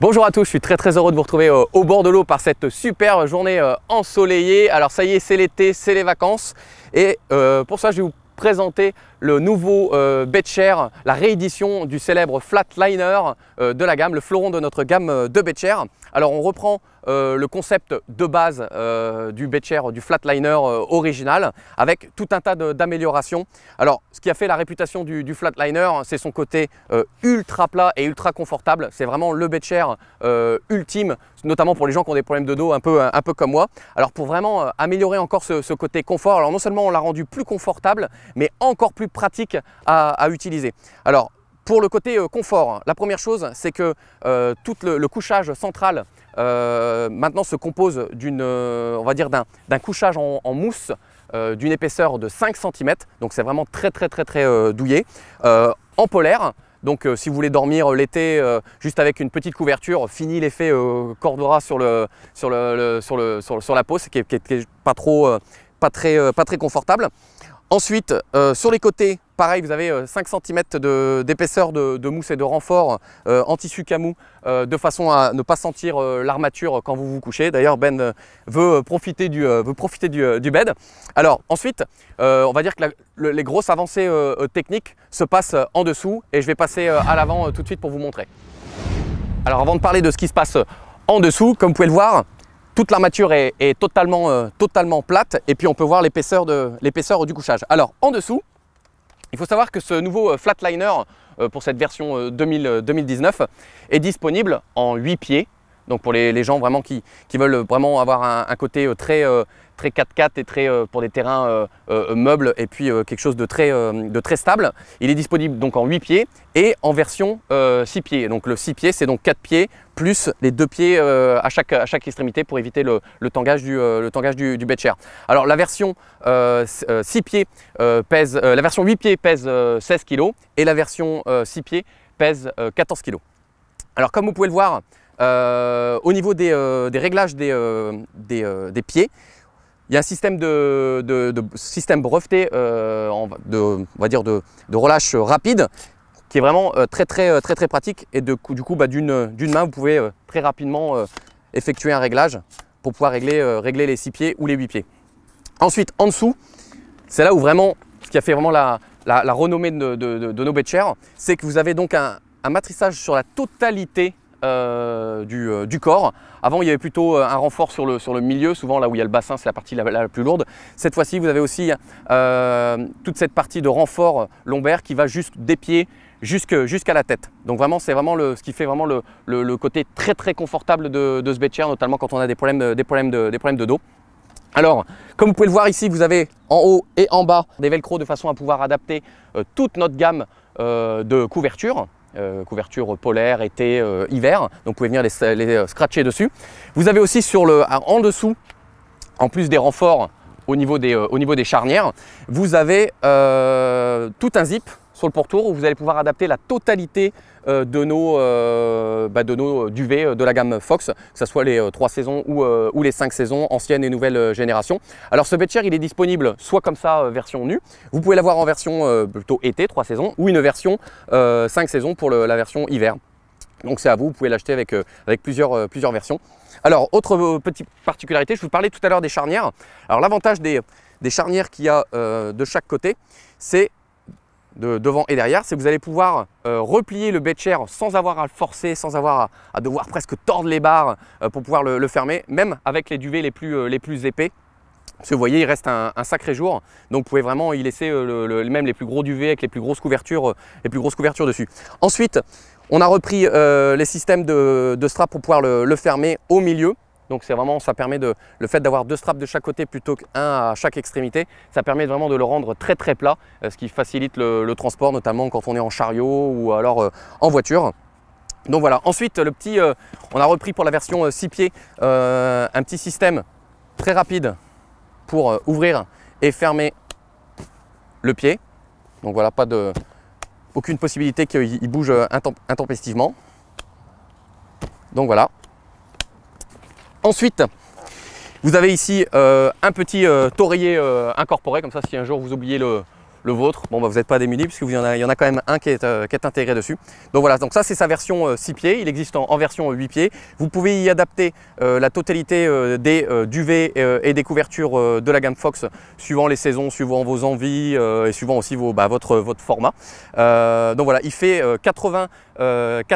Bonjour à tous, je suis très très heureux de vous retrouver euh, au bord de l'eau par cette super journée euh, ensoleillée. Alors ça y est, c'est l'été, c'est les vacances et euh, pour ça je vais vous présenter le nouveau euh, Becher, la réédition du célèbre Flatliner euh, de la gamme, le floron de notre gamme euh, de Betcher. Alors on reprend le concept de base du Betcher, du Flatliner original, avec tout un tas d'améliorations. Alors ce qui a fait la réputation du, Flatliner, c'est son côté ultra plat et ultra confortable. C'est vraiment le Betcher ultime, notamment pour les gens qui ont des problèmes de dos un peu, peu comme moi. Alors pour vraiment améliorer encore ce, ce côté confort, alors non seulement on l'a rendu plus confortable, mais encore plus pratique à, utiliser. Alors, pour le côté euh, confort, hein, la première chose, c'est que euh, tout le, couchage central euh, maintenant se compose d'une, on va dire d'un couchage en, mousse d'une épaisseur de 5 cm. Donc c'est vraiment très très très très douillet. en polaire, donc si vous voulez dormir l'été juste avec une petite couverture, fini l'effet Cordura sur, sur, la peau, ce qui n'est pas trop pas très, pas très confortable. Ensuite, euh, sur les côtés, pareil, vous avez 5 euh, cm d'épaisseur de, mousse et de renfort euh, en tissu camou, de façon à ne pas sentir l'armature quand vous vous couchez. D'ailleurs, Ben veut profiter du, veut profiter du, bed. Alors ensuite, on va dire que les grosses avancées techniques se passent en dessous et je vais passer à l'avant tout de suite pour vous montrer. Alors avant de parler de ce qui se passe en dessous, comme vous pouvez le voir, toute l'armature est, euh, totalement, plate et puis on peut voir l'épaisseur du couchage. Alors en dessous, il faut savoir que ce nouveau euh, flatliner euh, pour cette version 2019 est disponible en 8 pieds donc pour les, gens vraiment qui, veulent vraiment avoir un, côté euh, très, euh, très 4x4 et euh, pour des terrains meubles et puis quelque chose de très, de très stable, il est disponible donc en 8 pieds et en version 6 pieds. Donc le 6 pieds, c'est donc 4 pieds plus les deux pieds à, chaque, extrémité pour éviter le, le tangage, du, le bed Alors la version, 6 pieds, pèse, la version 8 pieds pèse 16 kg et la version 6 pieds pèse 14 kg. Alors comme vous pouvez le voir, euh, au niveau des, euh, réglages euh, des, pieds, il y a un système, de, système breveté, de, va dire de, relâche rapide, qui est vraiment très, très, très, très pratique. Et du coup, bah, d'une main, vous pouvez très rapidement effectuer un réglage pour pouvoir régler, les 6 pieds ou les 8 pieds. Ensuite, en dessous, c'est là où vraiment, ce qui a fait vraiment la, renommée de, nos c'est que vous avez donc un, un matrissage sur la totalité euh, euh, du, corps. Avant, il y avait plutôt euh, un renfort sur le, milieu, souvent là où il y a le bassin, c'est la partie la, plus lourde. Cette fois-ci, vous avez aussi toute cette partie de renfort lombaire qui va juste des pieds jusqu'à la tête. Donc vraiment, c'est vraiment ce qui fait vraiment le, côté très très confortable de, ce bed notamment quand on a des problèmes, de, des problèmes de dos. Alors, comme vous pouvez le voir ici, vous avez en haut et en bas des velcro de façon à pouvoir adapter toute notre gamme de couverture. Euh, couverture polaire, été, euh, hiver. Donc vous pouvez venir les, euh, scratcher dessus. Vous avez aussi sur le, en dessous, en plus des renforts au niveau des, au niveau des charnières, vous avez tout un zip sur le pourtour où vous allez pouvoir adapter la totalité euh, de nos, euh, bah, de nos euh, duvets de la gamme Fox, que ce soit les 3 saisons ou, les 5 saisons, anciennes et nouvelles générations. Alors ce Betcher, il est disponible soit comme ça, version nue, vous pouvez l'avoir en version plutôt été, 3 saisons, ou une version 5 saisons pour la version hiver. Donc c'est à vous, vous pouvez l'acheter avec, avec plusieurs, plusieurs versions. Alors, autre petite particularité, je vous parlais tout à l'heure des charnières. Alors l'avantage des, charnières qu'il y a de chaque côté, c'est de devant et derrière, c'est que vous allez pouvoir euh, replier le bed sans avoir à le forcer, sans avoir à, devoir presque tordre les barres euh, pour pouvoir le, fermer, même avec les duvets les plus, euh, les plus épais. Parce que vous voyez, il reste un, sacré jour, donc vous pouvez vraiment y laisser même les plus gros duvets avec les plus grosses couvertures, les plus grosses couvertures dessus. Ensuite, on a repris les systèmes de, de strap pour pouvoir le, fermer au milieu. Donc c'est vraiment, ça permet de, le fait d'avoir deux straps de chaque côté plutôt qu'un à chaque extrémité, ça permet vraiment de le rendre très très plat, euh, ce qui facilite le, transport, notamment quand on est en chariot ou alors euh, en voiture. Donc voilà, ensuite le petit, euh, on a repris pour la version 6 pieds un petit système très rapide pour ouvrir et fermer le pied. Donc voilà, pas de, aucune possibilité qu'il bouge intempestivement. Donc voilà, Ensuite, vous avez ici euh, un petit euh, taurier euh, incorporé, comme ça si un jour vous oubliez le, le vôtre, bon, bah, vous n'êtes pas démunis puisque vous y en a, en quand même un euh, qui est, intégré dessus. Donc voilà, donc ça c'est sa version 6 euh, pieds, il existe en, version 8 euh, pieds. Vous pouvez y adapter la totalité des duvets et des couvertures de la gamme Fox suivant les saisons, suivant vos envies et suivant aussi bah, votre, format. donc voilà, il fait 84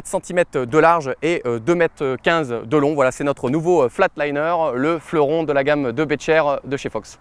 cm de large et 2 m 15 de long. Voilà, c'est notre nouveau flatliner, le fleuron de la gamme de Becher de chez Fox.